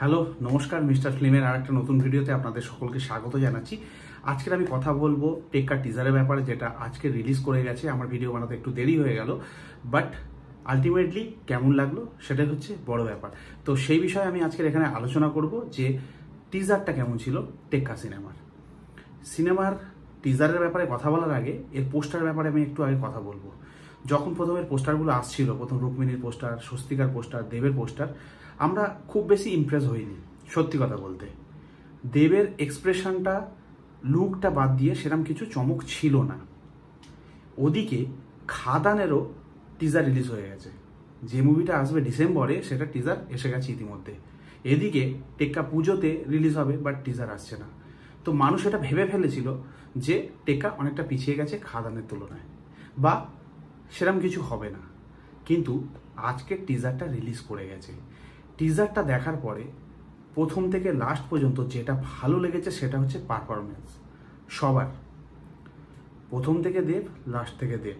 hello নমস্কার mister ফিল্মের আর একটা নতুন ভিডিওতে আপনাদের সকলকে স্বাগত জানাচ্ছি আজকের আমি কথা বলবো টেক্কা টিজারের ব্যাপারে যেটা আজকে রিলিজ করে গেছে আমার ভিডিও বানাতে একটু দেরি হয়ে গেল বাট আলটিমেটলি কেমন লাগলো সেটাই হচ্ছে বড় ব্যাপার তো সেই বিষয়ে আমি আজকের এখানে আলোচনা করব যে টিজারটা কেমন ছিল টেক্কা সিনেমার সিনেমার টিজারের ব্যাপারে কথা বলার আগে এর পোস্টার ব্যাপারে আমি একটু আগে কথা বলবো যখন প্রথমে পোস্টারগুলো আসছিল প্রথম রুক্মিণীর পোস্টার স্বস্তিকার পোস্টার দেবের পোস্টার আমরা খুব বেশি ইমপ্রেস হইনি সত্যি কথা বলতে দেবের এক্সপ্রেশনটা লুকটা বাদ দিয়ে সেরকম কিছু চমক ছিল না ওদিকে খাদানেরও টিজার রিলিজ হয়ে গেছে যে মুভিটা আসবে ডিসেম্বরে সেটা টিজার এসে গেছে ইতিমধ্যে এদিকে টেক্কা পুজোতে রিলিজ হবে বাট টিজার আসছে না তো মানুষ এটা ভেবে ফেলেছিল যে টেক্কা অনেকটা পিছিয়ে গেছে খাদানের তুলনায় বা সেরম কিছু হবে না কিন্তু আজকে টিজারটা রিলিজ করে গেছে টিজারটা দেখার পরে প্রথম থেকে লাস্ট পর্যন্ত যেটা ভালো লেগেছে সেটা হচ্ছে পারফরমেন্স সবার প্রথম থেকে দেব লাস্ট থেকে দেব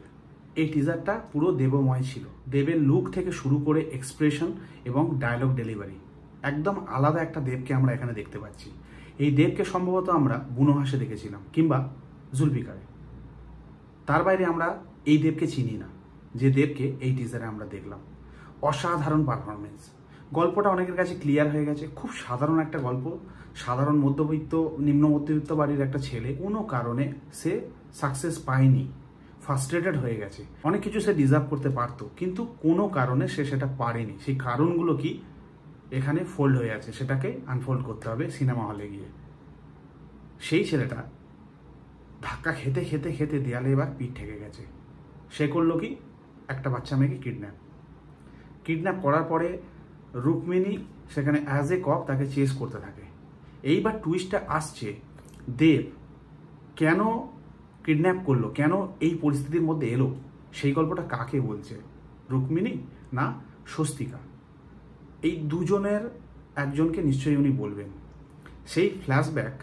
এই টিজারটা পুরো দেবময় ছিল দেবের লুক থেকে শুরু করে এক্সপ্রেশন এবং ডায়লগ ডেলিভারি একদম আলাদা একটা দেবকে আমরা এখানে দেখতে পাচ্ছি এই দেবকে সম্ভবত আমরা বুনোহাসে দেখেছিলাম কিংবা জুলফিকারে তার বাইরে আমরা এই দেবকে চিনি না যে দেবকে এই টিজারে আমরা দেখলাম অসাধারণ পারফরমেন্স গল্পটা অনেকের কাছে ক্লিয়ার হয়ে গেছে খুব সাধারণ একটা গল্প সাধারণ মধ্যবিত্ত নিম্ন মধ্যবিত্ত বাড়ির একটা ছেলে কোনো কারণে সে সাকসেস পায়নি ফার্স্ট্রেটেড হয়ে গেছে অনেক কিছু সে ডিজার্ভ করতে পারতো কিন্তু কোনো কারণে সে সেটা পারেনি সেই কারণগুলো কি এখানে ফোল্ড হয়ে আছে সেটাকে আনফোল্ড করতে হবে সিনেমা হলে গিয়ে সেই ছেলেটা ধাক্কা খেতে খেতে খেতে দেয়ালে এবার পিঠ ঠেকে গেছে সে করলো কি একটা বাচ্চা মেয়েকে কিডন্যাপ কিডন্যাপ করার পরে রুক্মিণী সেখানে অ্যাজ এ কক তাকে চেস করতে থাকে এইবার টুইস্টটা আসছে দেব কেন কিডন্যাপ করলো কেন এই পরিস্থিতির মধ্যে এলো সেই গল্পটা কাকে বলছে রুক্মিণী না স্বস্তিকা এই দুজনের একজনকে নিশ্চয়ই উনি বলবেন সেই ফ্ল্যাশব্যাক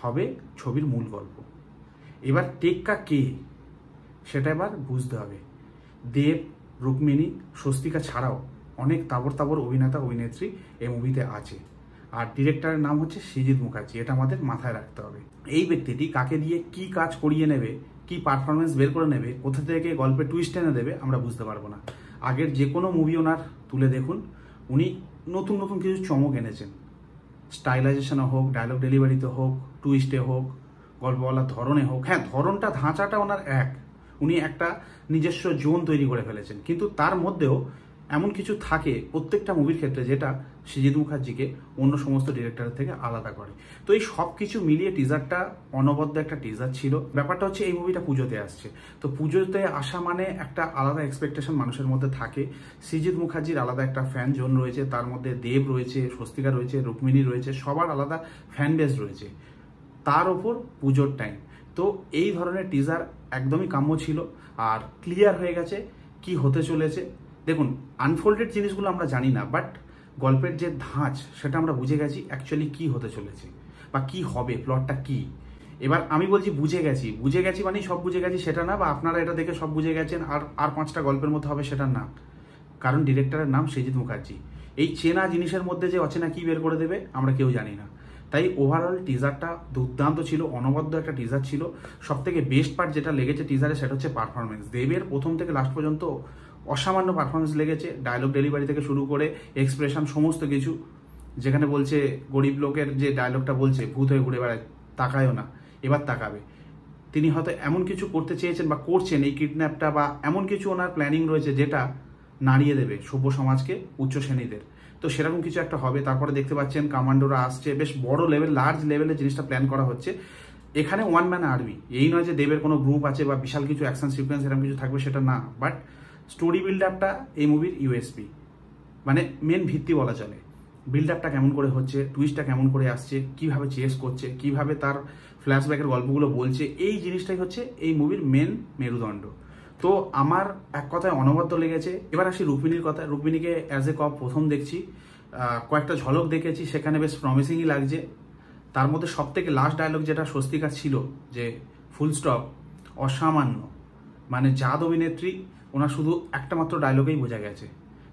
হবে ছবির মূল গল্প এবার টেক্কা কে সেটা এবার বুঝতে হবে দেব রুক্মিণী স্বস্তিকা ছাড়াও অনেক তাবর তাবর অভিনেতা অভিনেত্রী এই মুভিতে আছে আর ডিরেক্টরের নাম হচ্ছে সৃজিৎ মুখার্জি এটা আমাদের মাথায় রাখতে হবে এই ব্যক্তিটি কাকে দিয়ে কি কাজ করিয়ে নেবে কি পারফরমেন্স বের করে নেবে কোথা থেকে গল্পে টুইস্ট এনে দেবে আমরা বুঝতে পারবো না আগের যে কোনো মুভি ওনার তুলে দেখুন উনি নতুন নতুন কিছু চমক এনেছেন স্টাইলাইজেশনে হোক ডায়লগ ডেলিভারিতে হোক টুইস্টে হোক গল্প বলার ধরনে হোক হ্যাঁ ধরনটা ধাঁচাটা ওনার এক উনি একটা নিজস্ব জোন তৈরি করে ফেলেছেন কিন্তু তার মধ্যেও এমন কিছু থাকে প্রত্যেকটা মুভির ক্ষেত্রে যেটা সৃজিৎ মুখার্জিকে অন্য সমস্ত ডিরেক্টরের থেকে আলাদা করে তো এই সব কিছু মিলিয়ে টিজারটা অনবদ্য একটা টিজার ছিল ব্যাপারটা হচ্ছে এই মুভিটা পুজোতে আসছে তো পুজোতে আসা মানে একটা আলাদা এক্সপেকটেশন মানুষের মধ্যে থাকে সৃজিৎ মুখার্জির আলাদা একটা ফ্যান জোন রয়েছে তার মধ্যে দেব রয়েছে স্বস্তিকা রয়েছে রুক্মিণী রয়েছে সবার আলাদা ফ্যান বেস রয়েছে তার ওপর পুজোর টাইম তো এই ধরনের টিজার একদমই কাম্য ছিল আর ক্লিয়ার হয়ে গেছে কি হতে চলেছে দেখুন আনফোল্ডেড জিনিসগুলো আমরা জানি না বাট গল্পের যে ধাঁচ সেটা আমরা বুঝে গেছি অ্যাকচুয়ালি কি হতে চলেছে বা কি হবে প্লটটা কি এবার আমি বলছি বুঝে গেছি বুঝে গেছি মানে সব বুঝে গেছি সেটা না বা আপনারা এটা দেখে সব বুঝে গেছেন আর আর পাঁচটা গল্পের মতো হবে সেটা না কারণ ডিরেক্টরের নাম সেজিত মুখার্জি এই চেনা জিনিসের মধ্যে যে অচেনা কি বের করে দেবে আমরা কেউ জানি না তাই ওভারঅল টিজারটা দুর্দান্ত ছিল অনবদ্য একটা টিজার ছিল সব থেকে বেস্ট পার্ট যেটা লেগেছে টিজারে সেটা হচ্ছে পারফরমেন্স দেবের প্রথম থেকে লাস্ট পর্যন্ত অসামান্য পারফরমেন্স লেগেছে ডায়লগ ডেলিভারি থেকে শুরু করে এক্সপ্রেশন সমস্ত কিছু যেখানে বলছে গরিব লোকের যে ডায়লগটা বলছে ভূত হয়ে ঘুরে বেড়ায় তাকায়ও না এবার তাকাবে তিনি হয়তো এমন কিছু করতে চেয়েছেন বা করছেন এই কিডন্যাপটা বা এমন কিছু ওনার প্ল্যানিং রয়েছে যেটা নাড়িয়ে দেবে সভ্য সমাজকে উচ্চ শ্রেণীদের তো সেরকম কিছু একটা হবে তারপরে দেখতে পাচ্ছেন কমান্ডোরা আসছে বেশ বড় লেভেল লার্জ লেভেলে জিনিসটা প্ল্যান করা হচ্ছে এখানে ওয়ান ম্যান আর্মি এই নয় যে দেবের কোনো গ্রুপ আছে বা বিশাল কিছু অ্যাকশন সিকোয়েন্স এরকম কিছু থাকবে সেটা না বাট স্টোরি বিল্ড আপটা এই মুভির ইউএসপি মানে মেন ভিত্তি বলা চলে বিল্ড আপটা কেমন করে হচ্ছে টুইস্টটা কেমন করে আসছে কিভাবে চেস করছে কিভাবে তার ফ্ল্যাশব্যাকের গল্পগুলো বলছে এই জিনিসটাই হচ্ছে এই মুভির মেন মেরুদণ্ড তো আমার এক কথায় অনবদ্য লেগেছে এবার আসি রুক্মিণীর কথা রুক্মিণীকে অ্যাজ এ কপ প্রথম দেখছি কয়েকটা ঝলক দেখেছি সেখানে বেশ প্রমিসিংই লাগছে তার মধ্যে সব থেকে লাস্ট ডায়লগ যেটা স্বস্তিকা ছিল যে ফুল স্টপ অসামান্য মানে জাদ অভিনেত্রী ওনার শুধু একটা মাত্র ডায়লগেই বোঝা গেছে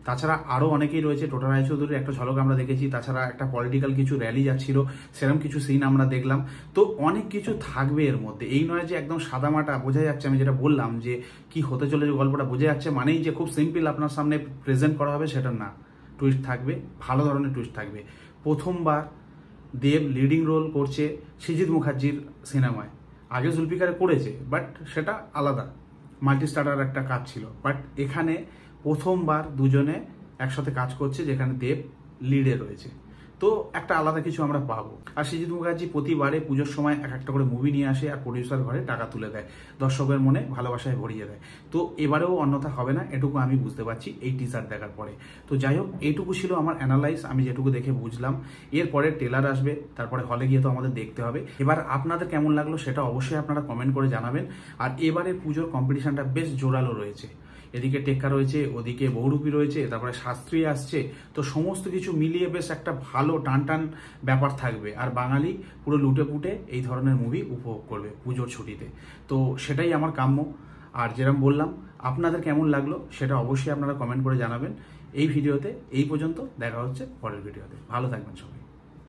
তাছাড়া আরও অনেকেই রয়েছে টোটা রায়চৌধুরীর একটা ঝলক আমরা দেখেছি তাছাড়া একটা পলিটিক্যাল কিছু র্যালি যাচ্ছিল সেরকম কিছু সিন আমরা দেখলাম তো অনেক কিছু থাকবে এর মধ্যে এই নয় যে একদম সাদামাটা বোঝা যাচ্ছে আমি যেটা বললাম যে কি হতে চলেছে গল্পটা বোঝা যাচ্ছে মানেই যে খুব সিম্পল আপনার সামনে প্রেজেন্ট করা হবে সেটা না টুইস্ট থাকবে ভালো ধরনের টুইস্ট থাকবে প্রথমবার দেব লিডিং রোল করছে সৃজিৎ মুখার্জির সিনেমায় আগে জুলফিকারে করেছে বাট সেটা আলাদা মাল্টি একটা কাজ ছিল বাট এখানে প্রথমবার দুজনে একসাথে কাজ করছে যেখানে দেব লিডে রয়েছে তো একটা আলাদা কিছু আমরা পাবো আর সৃজিত মুখার্জি প্রতিবারে পুজোর সময় এক একটা করে মুভি নিয়ে আসে আর প্রডিউসার ঘরে টাকা তুলে দেয় দর্শকের মনে ভালোবাসায় ভরিয়ে দেয় তো এবারেও অন্যথা হবে না এটুকু আমি বুঝতে পারছি এই টিজার দেখার পরে তো যাই হোক এইটুকু ছিল আমার অ্যানালাইজ আমি যেটুকু দেখে বুঝলাম এরপরে টেলার আসবে তারপরে হলে গিয়ে তো আমাদের দেখতে হবে এবার আপনাদের কেমন লাগলো সেটা অবশ্যই আপনারা কমেন্ট করে জানাবেন আর এবারে পুজোর কম্পিটিশনটা বেশ জোরালো রয়েছে এদিকে টেক্কা রয়েছে ওদিকে বহুরূপী রয়েছে তারপরে শাস্ত্রী আসছে তো সমস্ত কিছু মিলিয়ে বেশ একটা ভালো টান টান ব্যাপার থাকবে আর বাঙালি পুরো লুটে পুটে এই ধরনের মুভি উপভোগ করবে পুজোর ছুটিতে তো সেটাই আমার কাম্য আর যেরকম বললাম আপনাদের কেমন লাগলো সেটা অবশ্যই আপনারা কমেন্ট করে জানাবেন এই ভিডিওতে এই পর্যন্ত দেখা হচ্ছে পরের ভিডিওতে ভালো থাকবেন সবাই